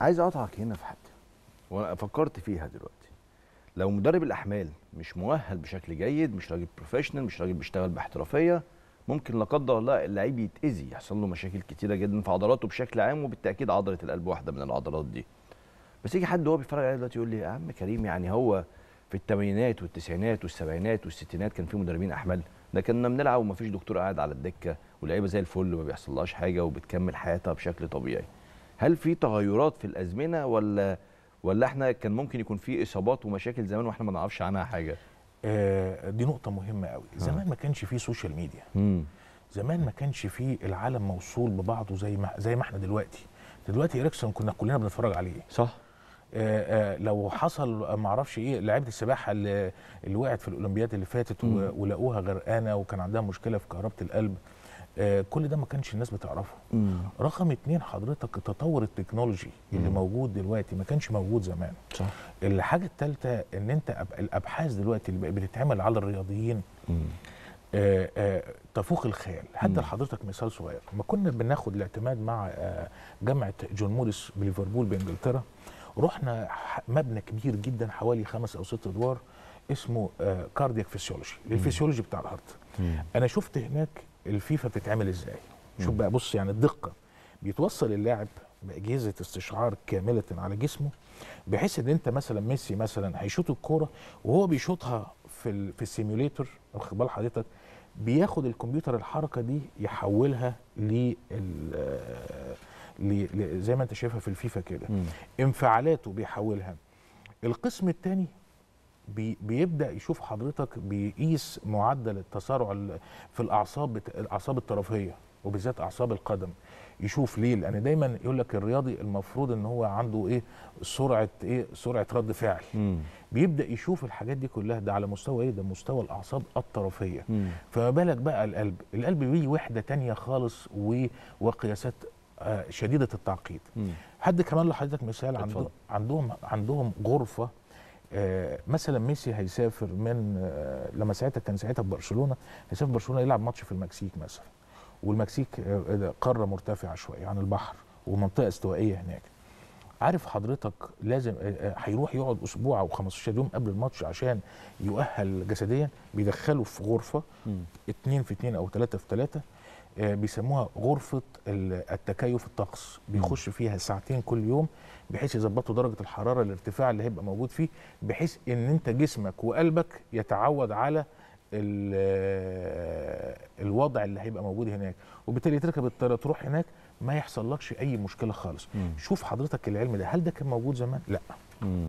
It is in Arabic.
عايز اقطعك هنا في حاجه وانا فكرت فيها دلوقتي لو مدرب الاحمال مش مؤهل بشكل جيد مش راجل بروفيشنال مش راجل بيشتغل باحترافيه ممكن لا قدر الله اللعيب يتاذي يحصل له مشاكل كتيره جدا في عضلاته بشكل عام وبالتاكيد عضله القلب واحده من العضلات دي بس يجي حد هو بيتفرج عليه دلوقتي يقول لي يا عم كريم يعني هو في الثمانينات والتسعينات والسبعينات والستينات كان في مدربين احمال ده كنا بنلعب ومفيش دكتور قاعد على الدكه واللعيبه زي الفل ما بيحصلهاش حاجه وبتكمل حياتها بشكل طبيعي هل في تغيرات في الازمنه ولا ولا احنا كان ممكن يكون في اصابات ومشاكل زمان واحنا ما نعرفش عنها حاجه آه دي نقطه مهمه قوي زمان ما كانش فيه سوشيال ميديا زمان ما كانش فيه العالم موصول ببعضه زي ما زي ما احنا دلوقتي دلوقتي اريكسون كنا كلنا بنتفرج عليه صح آه آه لو حصل ما اعرفش ايه لعيبه السباحه اللي, اللي وقعت في الاولمبياد اللي فاتت ولقوها غرقانه وكان عندها مشكله في كهربه القلب آه كل ده ما كانش الناس بتعرفه مم. رقم اتنين حضرتك التطور التكنولوجي مم. اللي موجود دلوقتي ما كانش موجود زمان صح الحاجه الثالثه ان انت الابحاث دلوقتي اللي بتتعمل على الرياضيين آه آه تفوق الخيال حتى لحضرتك مثال صغير ما كنا بناخد الاعتماد مع آه جامعه جون موريس بليفربول بانجلترا رحنا مبنى كبير جدا حوالي خمس او ست ادوار اسمه كاردياك فيسيولوجي للفيسيولوجي بتاع الهارت انا شفت هناك الفيفا بتتعمل ازاي شوف بقى بص يعني الدقه بيتوصل اللاعب باجهزه استشعار كامله على جسمه بحيث ان انت مثلا ميسي مثلا هيشوط الكوره وهو بيشوطها في في السيميوليتر واخد بال حضرتك بياخد الكمبيوتر الحركه دي يحولها ل زي ما انت شايفها في الفيفا كده انفعالاته بيحولها القسم الثاني بي بيبدا يشوف حضرتك بيقيس معدل التسارع في الاعصاب الاعصاب الطرفيه وبالذات اعصاب القدم يشوف ليه لان دايما يقول لك الرياضي المفروض ان هو عنده ايه سرعه ايه سرعه رد فعل مم. بيبدا يشوف الحاجات دي كلها ده على مستوى ايه ده مستوى الاعصاب الطرفيه مم. فما بالك بقى القلب القلب ليه وحده تانية خالص و... وقياسات آه شديده التعقيد مم. حد كمان لحضرتك مثال عندهم عندهم عندهم غرفه آه، مثلا ميسي هيسافر من آه، لما ساعتها كان ساعتها في برشلونه هيسافر برشلونه يلعب ماتش في المكسيك مثلا والمكسيك آه، قاره مرتفعه شويه عن البحر ومنطقه استوائيه هناك عارف حضرتك لازم هيروح يقعد اسبوع او 15 يوم قبل الماتش عشان يؤهل جسديا بيدخله في غرفه اتنين في اتنين او تلاته في تلاته آه، بيسموها غرفه التكيف الطقس بيخش فيها ساعتين كل يوم بحيث يظبطوا درجه الحراره الارتفاع اللي هيبقى موجود فيه بحيث ان انت جسمك وقلبك يتعود على آه، الوضع اللي هيبقى موجود هناك وبالتالي تركب الطياره تروح هناك ما يحصل لكش اي مشكله خالص مم. شوف حضرتك العلم ده هل ده كان موجود زمان لا مم.